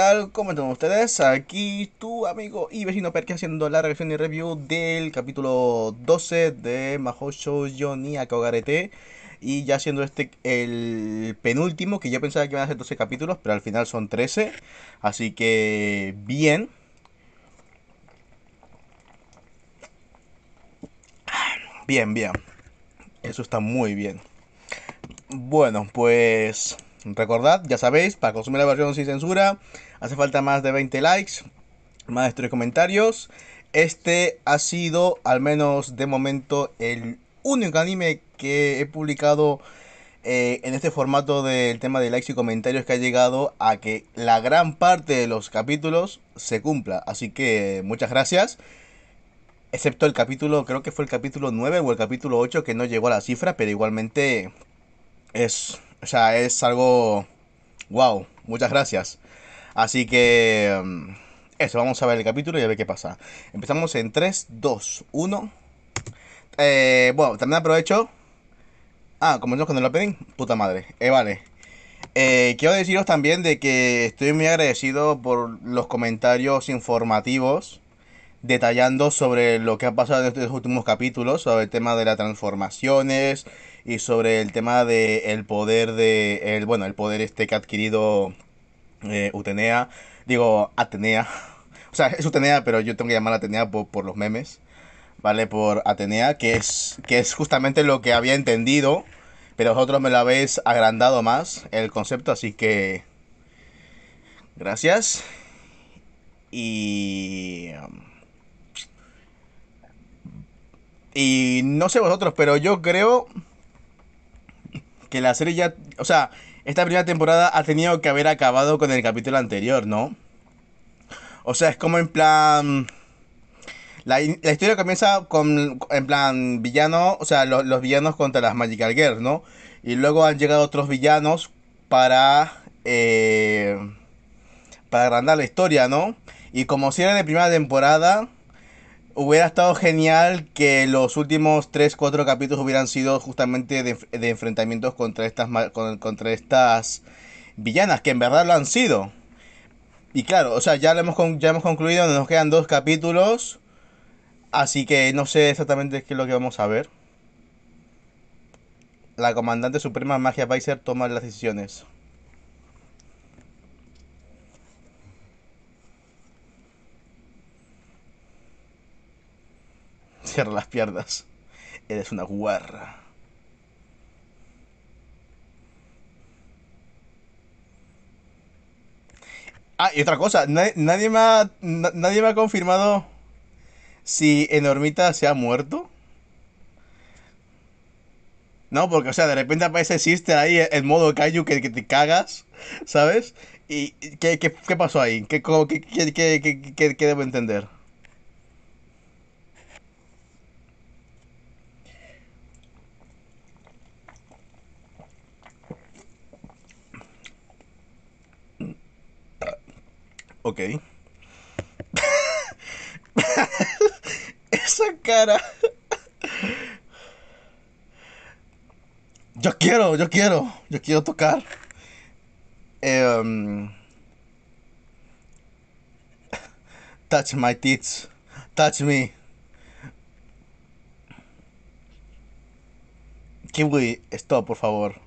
tal? ¿Cómo están ustedes? Aquí tu amigo y vecino Perky haciendo la revisión y review del capítulo 12 de Mahosho Johnny Akogarete Y ya siendo este el penúltimo, que yo pensaba que iban a ser 12 capítulos, pero al final son 13 Así que bien Bien, bien Eso está muy bien Bueno, pues... Recordad, ya sabéis, para consumir la versión sin censura hace falta más de 20 likes, más de 3 comentarios. Este ha sido, al menos de momento, el único anime que he publicado eh, en este formato del tema de likes y comentarios que ha llegado a que la gran parte de los capítulos se cumpla. Así que muchas gracias. Excepto el capítulo, creo que fue el capítulo 9 o el capítulo 8 que no llegó a la cifra, pero igualmente es o sea, es algo... ¡Wow! Muchas gracias. Así que... Mm, eso, vamos a ver el capítulo y a ver qué pasa. Empezamos en 3, 2, 1. bueno, también aprovecho. Ah, comenzamos con el opening. Puta madre. Eh, vale. Eh, quiero deciros también de que estoy muy agradecido por los comentarios informativos detallando sobre lo que ha pasado en estos últimos capítulos, sobre el tema de las transformaciones, y sobre el tema de el poder de bueno el poder este que ha adquirido eh, Utenea digo Atenea o sea es Utenea pero yo tengo que llamar Atenea por, por, los memes vale por Atenea que es que es justamente lo que había entendido pero vosotros me lo habéis agrandado más el concepto así que gracias y y no sé vosotros pero yo creo que la serie ya, o sea, esta primera temporada ha tenido que haber acabado con el capítulo anterior, ¿no? O sea, es como en plan... La, historia comienza con, en plan, villano, o sea, los villanos contra las Magical Girls, ¿no? Y luego han llegado otros villanos para... Eh, para agrandar la historia, ¿no? Y como si era de primera temporada, hubiera estado genial que los últimos 3, 4 capítulos hubieran sido justamente de, enfrentamientos contra estas, contra estas villanas, que en verdad lo han sido. Y claro, o sea, ya lo hemos, ya hemos concluido, nos quedan dos capítulos. Así que no sé exactamente qué es lo que vamos a ver. La comandante suprema Magia Pfizer toma las decisiones. Cierra las piernas. Eres una guarra. Ah, y otra cosa, nadie, me ha, nadie me ha confirmado si Enormita se ha muerto. No, porque, o sea, de repente aparece Sister ahí el modo Kaiju que, que te cagas, ¿sabes? ¿Y qué, pasó ahí? ¿Qué, qué, qué debo entender? Esa cara. Yo quiero, yo quiero, yo quiero tocar. Em, touch my tits. Touch me. Kiwi, stop, por favor.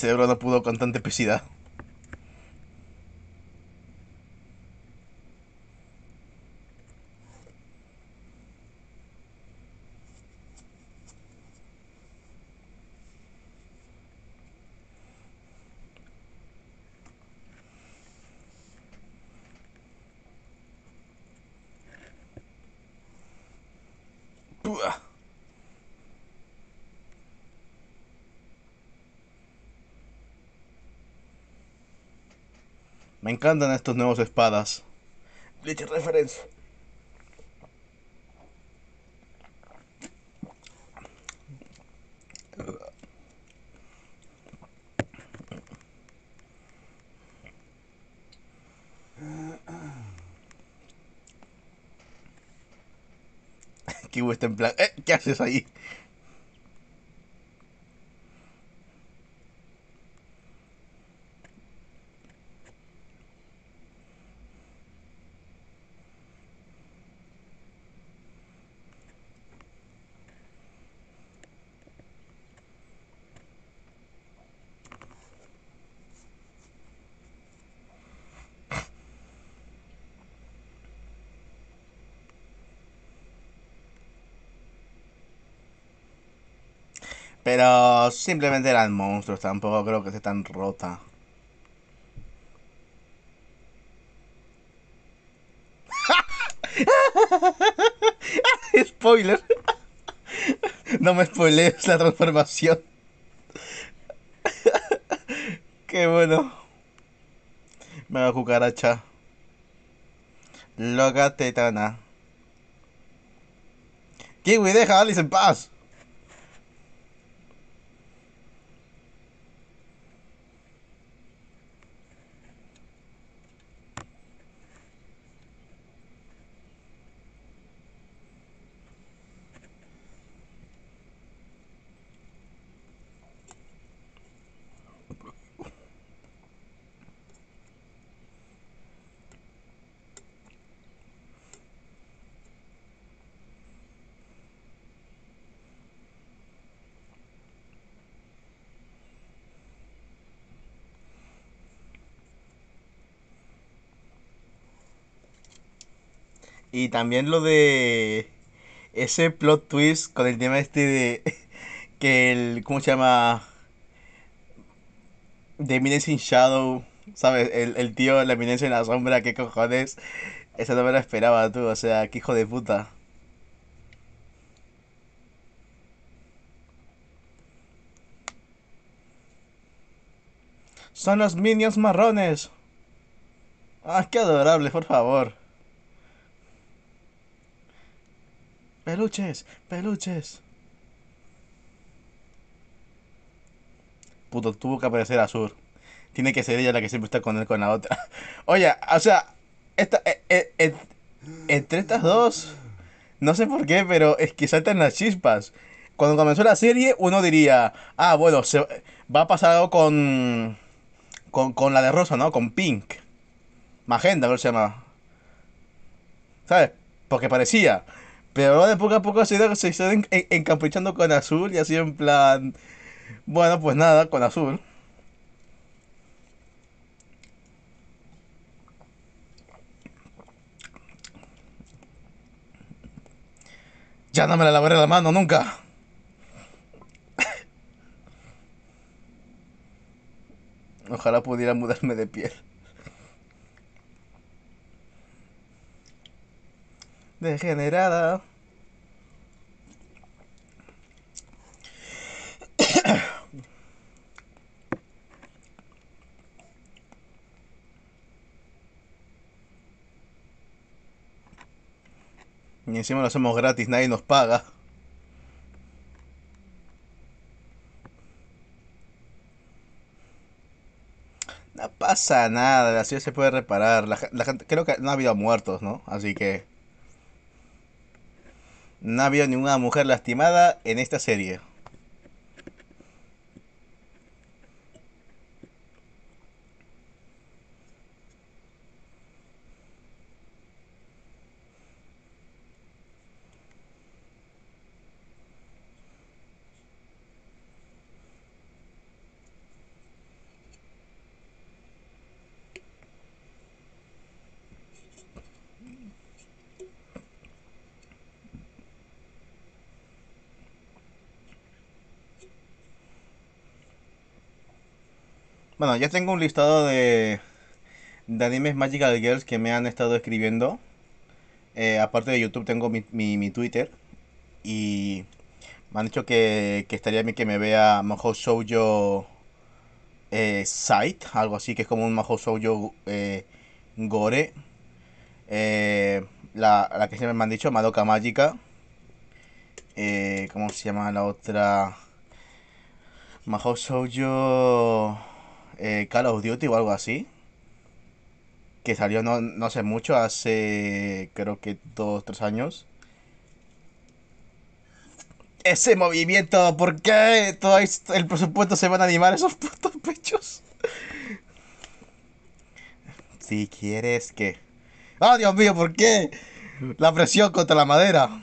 cerebro no pudo con tanta epicidad. Me encantan estos nuevos espadas. Bleach Reference. Kiwi está en plan, ¿eh? ¿Qué haces ahí? Pero simplemente eran monstruos, tampoco creo que se tan rota. Spoiler. No me spoilees la transformación. Qué bueno. Me a cucaracha. Loca tetana. Kiwi, deja a Alice en paz. Y también lo de ese plot twist con el tema este de que el, ¿cómo se llama? The Eminence in Shadow, ¿sabes? El, tío de la Eminencia en la sombra, ¿qué cojones? Esa no me la esperaba tú, o sea, qué hijo de puta. Son los minions marrones. Ah, qué adorable, por favor. peluches, peluches. Puto, tuvo que aparecer Azur. Tiene que ser ella la que siempre está con él con la otra. Oye, o sea, esta, eh, eh, entre estas dos, no sé por qué, pero es que saltan las chispas. Cuando comenzó la serie, uno diría, ah, bueno, se, va a pasar algo con, con, con la de Rosa, ¿no? Con Pink. Magenta, creo que se llama. ¿Sabes? Porque parecía. Pero de poco a poco se están, se encaprichando con azul y así en plan. Bueno, pues nada, con azul. Ya no me la lavaré la mano nunca. Ojalá pudiera mudarme de piel. Degenerada. Y encima lo hacemos gratis, nadie nos paga. No pasa nada, la ciudad se puede reparar. La, la gente, creo que no ha habido muertos, ¿no? Así que no había ninguna mujer lastimada en esta serie. Bueno, ya tengo un listado de, de animes Magical Girls que me han estado escribiendo. Eh, aparte de YouTube tengo mi, mi, mi, Twitter. Y me han dicho que, que estaría bien que me vea Mojo Shoujo eh, Site, algo así, que es como un Mojo Shoujo eh, Gore. la, que se me han dicho, Madoka Magica. ¿Cómo se llama la otra? Mahou Shoujo eh, Call of Duty o algo así. Que salió no, no hace mucho, hace creo que dos, tres años. Ese movimiento, ¿por qué todo el presupuesto se van a animar esos putos pechos? si quieres que... ¡Ah, Dios mío, ¿por qué? La presión contra la madera.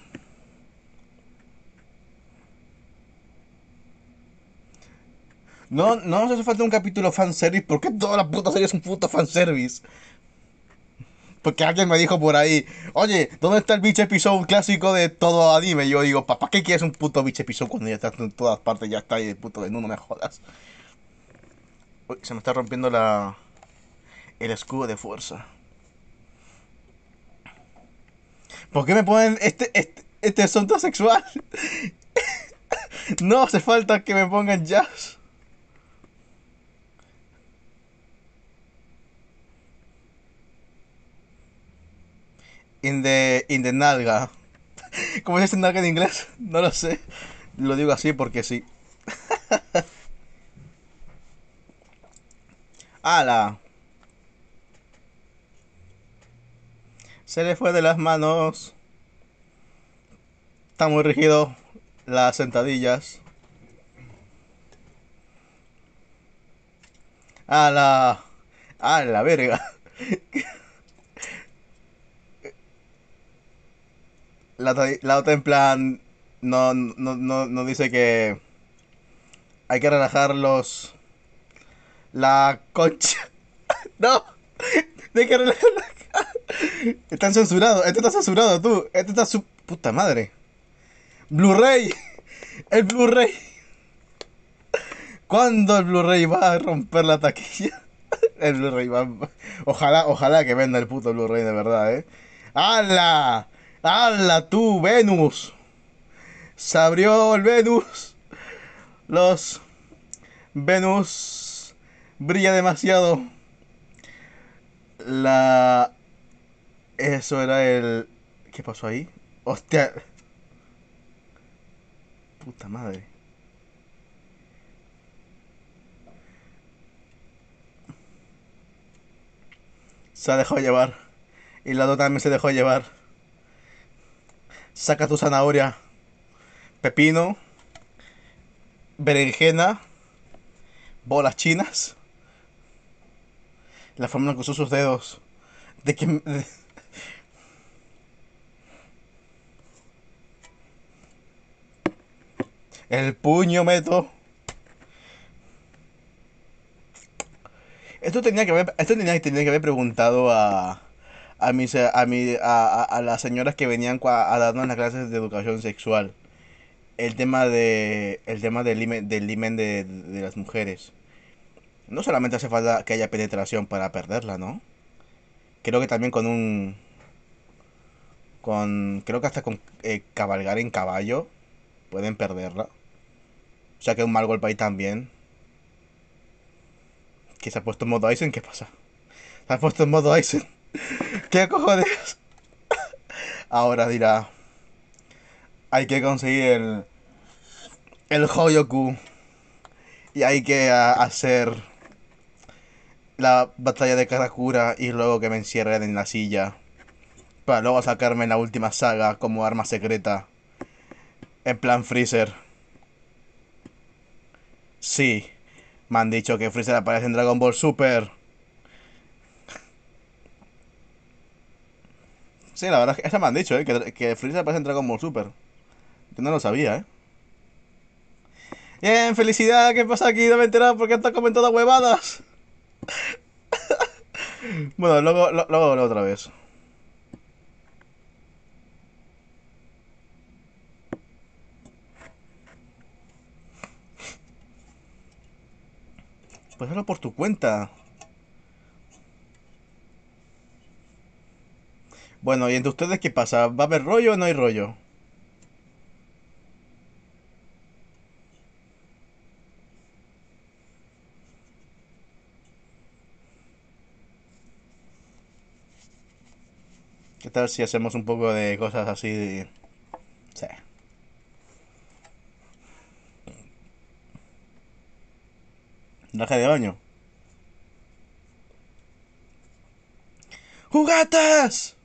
No, no nos hace falta un capítulo fanservice. ¿Por qué toda la puta serie es un puto fanservice? Porque alguien me dijo por ahí, oye, ¿dónde está el bicho episodio clásico de todo anime? Y yo digo, papá, ¿qué quieres un puto bicho episodio cuando ya estás en todas partes? Ya está ahí el puto de no, no me jodas. Uy, se me está rompiendo la. el escudo de fuerza. ¿Por qué me ponen este, este, este asunto sexual? no hace falta que me pongan jazz. in the, in the nalga. ¿Cómo dice nalga en inglés? No lo sé. Lo digo así porque sí. ¡Hala! Se le fue de las manos. Está muy rígido las sentadillas. ¡Hala! ¡A la verga! la, en plan no, no, dice que hay que relajar los... La concha. No. De que relajar la... Están censurados. Este está censurado, tú. Este está su... Puta madre. Blu-ray. El Blu-ray. ¿Cuándo el Blu-ray va a romper la taquilla? El Blu-ray va... Ojalá, ojalá que venda el puto Blu-ray de verdad, ¿eh? ¡Hala! ¡Hala tú, Venus! Se abrió el Venus. Los Venus brilla demasiado. La... Eso era el... ¿Qué pasó ahí? Hostia. Puta madre. Se dejó llevar. Y la dota también se dejó llevar saca tu zanahoria, pepino, berenjena, bolas chinas, la forma en que usó sus dedos, de que... el puño meto. Esto tenía que haber, esto tenía que haber preguntado a eh, a a, a, las señoras que venían a, darnos las clases de educación sexual el tema de el tema del limen, del de, las mujeres no solamente hace falta que haya penetración para perderla no creo que también con un con creo que hasta con eh, cabalgar en caballo pueden perderla o sea que un mal golpe ahí también que se ha puesto en modo Aizen, ¿qué pasa? Se ha puesto en modo Aizen. ¿Qué cojones? Ahora dirá. Hay que conseguir el. El Hoyoku. Y hay que ah, hacer. La batalla de Karakura y luego que me encierren en la silla. Para luego sacarme la última saga como arma secreta. En plan Freezer. Sí. Me han dicho que Freezer aparece en Dragon Ball Super. Sí, la verdad, es que esa me han dicho, ¿eh? que, que Freezer aparece en Dragon Super. Yo no lo sabía, ¿eh? Bien, felicidad, ¿qué pasa aquí? No me he enterado porque estás comentando huevadas. bueno, luego, lo, luego, otra vez. Pues hazlo por tu cuenta. Bueno, ¿y entre ustedes qué pasa? ¿Va a haber rollo o no hay rollo? ¿Qué tal si hacemos un poco de cosas así? De... Sí. de baño. ¡Jugatas!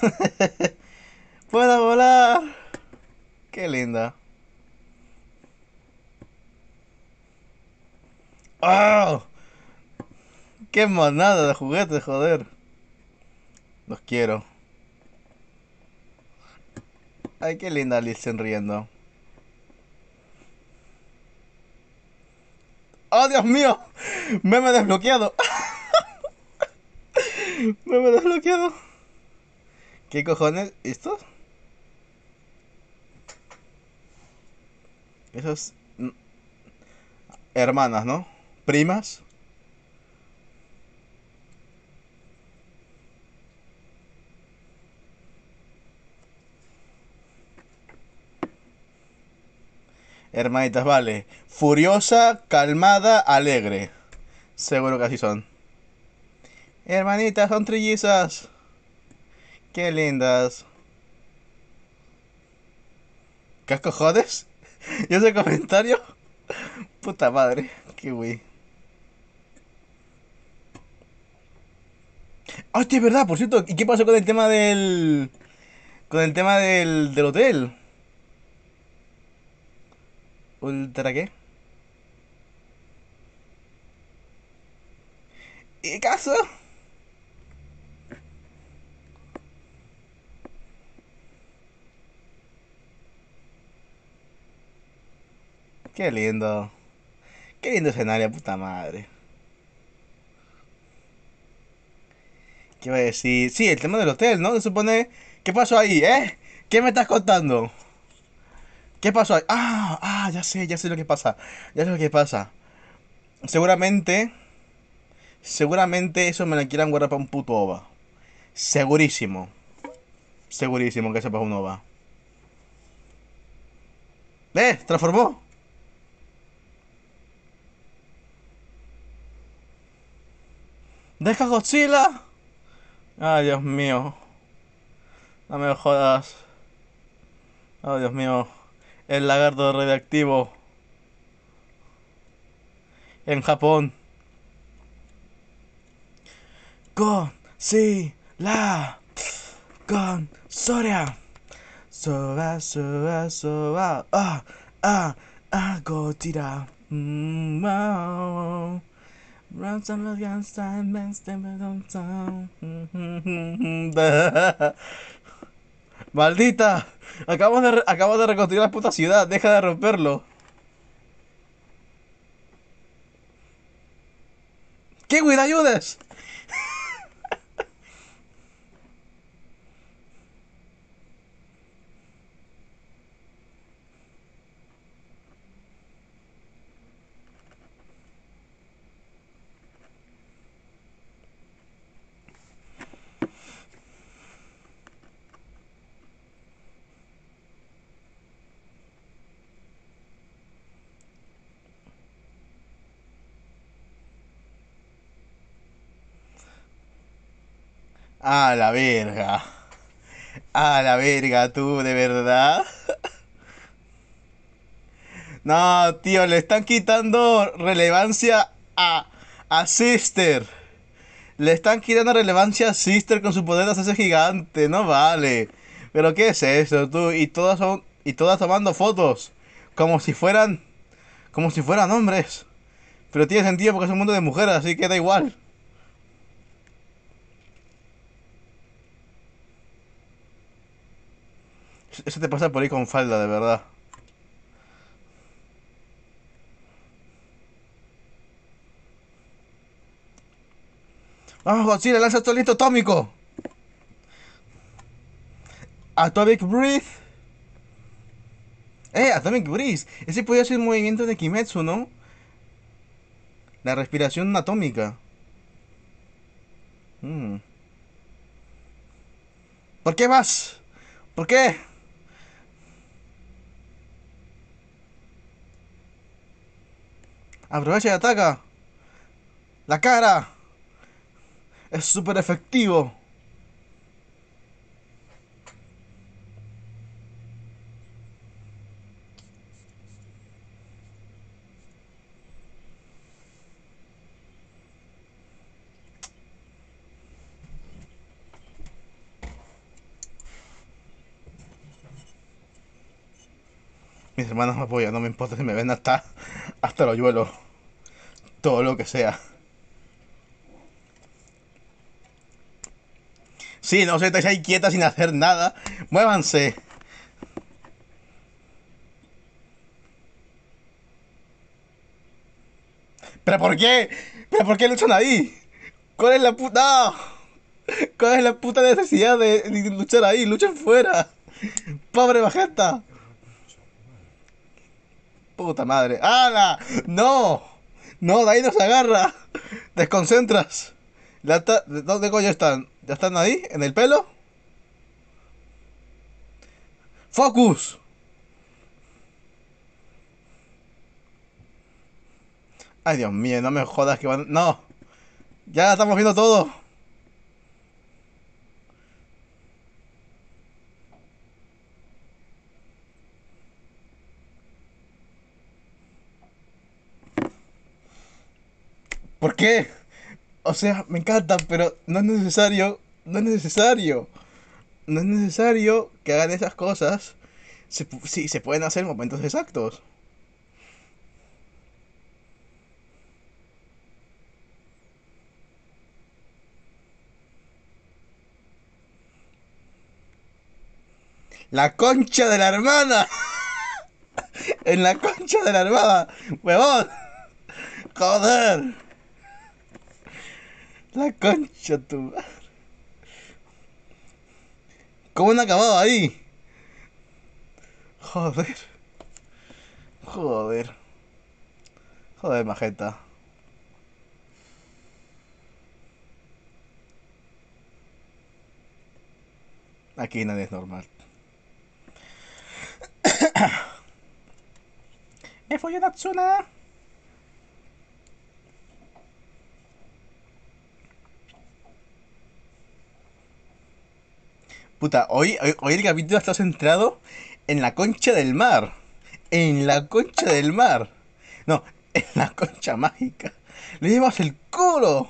¡Puedo volar! ¡Qué linda! ¡Oh! ¡Qué manada de juguetes, joder! Los quiero. Ay, qué linda Liz sonriendo. ¡Oh, Dios mío! Me he desbloqueado! Me he desbloqueado! ¿Qué cojones? ¿Esto? Esas... Hermanas, ¿no? Primas. Hermanitas, vale. Furiosa, calmada, alegre. Seguro que así son. Hermanitas, son trillizas. Qué lindas. ¿Qué cojones? ¿Y ese comentario? Puta madre, qué wey Ah, es verdad, por cierto. ¿Y qué pasó con el tema del. con el tema del, del hotel? ¿Ultra qué? ¿Y caso? Qué lindo. Qué lindo escenario, puta madre. ¿Qué iba a decir? Sí, el tema del hotel, ¿no? Se supone. ¿Qué pasó ahí, eh? ¿Qué me estás contando? ¿Qué pasó ahí? Ah, ah, ya sé, ya sé lo que pasa. Ya sé lo que pasa. Seguramente. Seguramente eso me lo quieran guardar para un puto OVA. Segurísimo. Segurísimo que eso para un OVA. ¿Ve? Transformó. ¡Deja Godzilla! ¡Ay, Dios mío! No me jodas. ¡Ay, Dios mío! El lagarto radioactivo. En Japón. Con, si, la. Con, Soria. Soba, soba, soba. Ah, ah, ah, Godzilla. Mm Maldita, Acabo de, de reconstruir la puta ciudad, deja de romperlo. ¿Qué güey, ayudes! A la verga. A la verga, tú, de verdad. No, tío, le están quitando relevancia a, Sister. Le están quitando relevancia a Sister con su poder de hacerse gigante. No vale. Pero ¿qué es eso, tú? Y todas, son, y todas tomando fotos. Como si fueran... Como si fueran hombres. Pero tiene sentido porque es un mundo de mujeres, así que da igual. Eso te pasa por ahí con falda, de verdad. Vamos, Godzilla, lanza tu aliento atómico. Atomic Breath. Eh, Atomic Breath. Ese podía ser un movimiento de Kimetsu, ¿no? La respiración atómica. Mm. ¿Por qué vas? ¿Por qué? Aprovecha y ataca. La cara. Es súper efectivo. Mis hermanos me apoyan, no me importa si me ven hasta, hasta los hoyuelo. Todo lo que sea. Sí, no se estáis ahí quietas sin hacer nada. Muévanse. ¿Pero por qué? ¿Pero por qué luchan ahí? ¿Cuál es la puta? ¿Cuál es la puta necesidad de, luchar ahí? ¡Luchen fuera! ¡Pobre bajeta! Puta madre. ¡Hala! ¡No! ¡No! De ahí nos agarra. Desconcentras. ¿Dónde coño están? ¿Ya están ahí? ¿En el pelo? ¡Focus! Ay, Dios mío, no me jodas que van... ¡No! Ya estamos viendo todo. ¿Por qué? O sea, me encanta, pero no es necesario, no es necesario. No es necesario que hagan esas cosas. sí, se pueden hacer en momentos exactos. La concha de la hermana. en la concha de la hermana. Huevón. Joder. La concha tu ¿Cómo han acabado ahí? Joder. Joder. Joder, majeta. Aquí nadie es normal. ¿Me una chula Puta, hoy, hoy, el capítulo está centrado en la concha del mar. En la concha del mar. No, en la concha mágica. Le llevas el culo.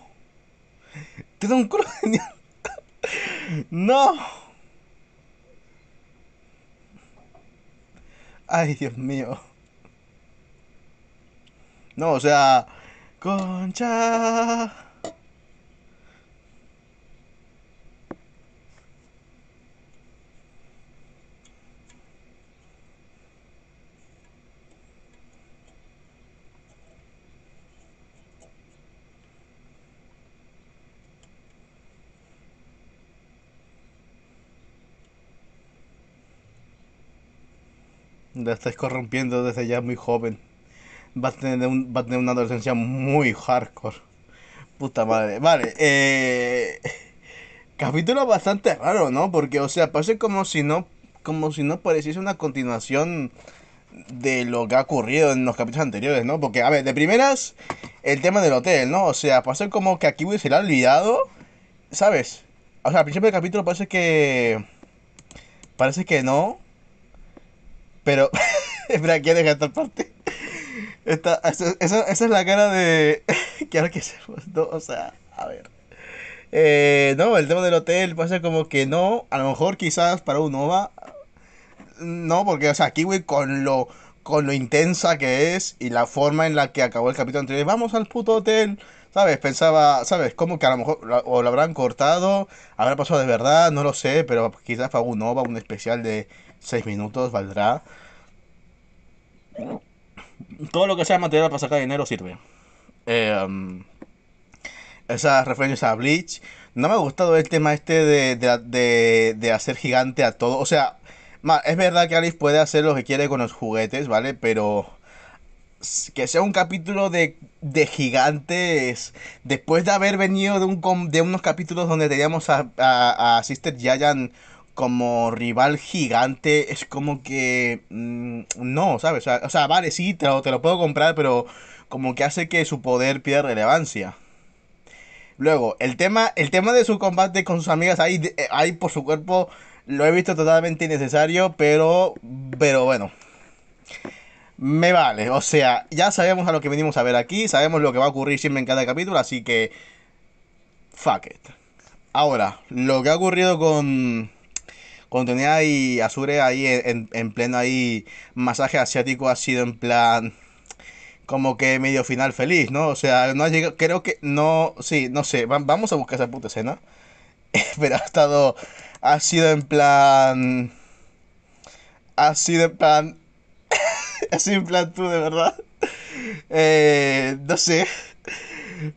Te da un culo genial. No. Ay, Dios mío. No, o sea... Concha. la estáis corrompiendo desde ya muy joven. Va a tener, tener una adolescencia muy hardcore. Puta madre. Vale, eh... Capítulo bastante raro, ¿no? Porque, o sea, parece como si no... Como si no pareciese una continuación de lo que ha ocurrido en los capítulos anteriores, ¿no? Porque, a ver, de primeras, el tema del hotel, ¿no? O sea, parece como que aquí se le ha olvidado, ¿sabes? O sea, al principio del capítulo parece que... Parece que no, pero, espera, ¿quién gastar parte? Esta, esa, esa, es la cara de. Claro que se no, O sea, a ver. Eh, no, el tema del hotel pasa como que no. A lo mejor, quizás para un OVA. No, porque, o sea, Kiwi con lo, con lo intensa que es y la forma en la que acabó el capítulo anterior. Vamos al puto hotel. ¿Sabes? Pensaba, ¿sabes? Como que a lo mejor o lo habrán cortado, habrá pasado de verdad, no lo sé, pero quizás para un OVA, un especial de 6 minutos valdrá. Todo lo que sea material para sacar dinero sirve. Em, esas referencias a Bleach. No me ha gustado el tema este de, de, de, hacer gigante a todo. O sea, es verdad que Alice puede hacer lo que quiere con los juguetes, ¿vale? Pero que sea un capítulo de, de gigantes después de haber venido de, un, de unos capítulos donde teníamos a, a, a Sister Giant como rival gigante, es como que. Mm, no, ¿sabes? O sea, vale, sí, te lo, puedo comprar, pero como que hace que su poder pierda relevancia. Luego, el tema, el tema de su combate con sus amigas ahí, eh, ahí por su cuerpo lo he visto totalmente innecesario, pero, pero bueno. Me vale, o sea, ya sabemos a lo que venimos a ver aquí, sabemos lo que va a ocurrir siempre en cada capítulo, así que... Fuck it. Ahora, lo que ha ocurrido con cuando tenía ahí Azure ahí en, pleno ahí masaje asiático ha sido en plan como que medio final feliz, ¿no? O sea, no ha llegado, creo que no, sí, no sé, vamos a buscar esa puta escena. Pero ha estado, ha sido en plan, ha sido en plan, ha sido en plan tú, de verdad. Eh, no sé,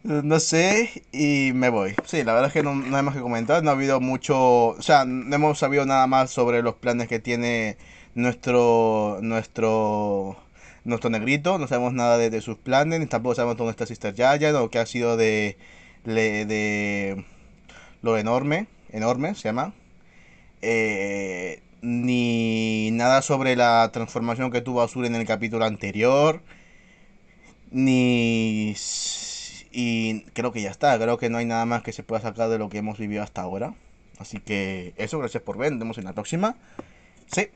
no sé, y me voy. Sí, la verdad es que no, hay más que comentar. No ha habido mucho. O sea, no hemos sabido nada más sobre los planes que tiene nuestro. nuestro. nuestro negrito. No sabemos nada de, sus planes. Ni Tampoco sabemos dónde está Sister Yaya. O qué ha sido de. de. de lo enorme. Enorme se llama. Eh, ni nada sobre la transformación que tuvo Azul en el capítulo anterior. Ni y creo que ya está, creo que no hay nada más que se pueda sacar de lo que hemos vivido hasta ahora. Así que eso, gracias por ver, nos vemos en la próxima. Sí,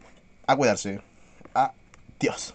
a cuidarse. Adiós.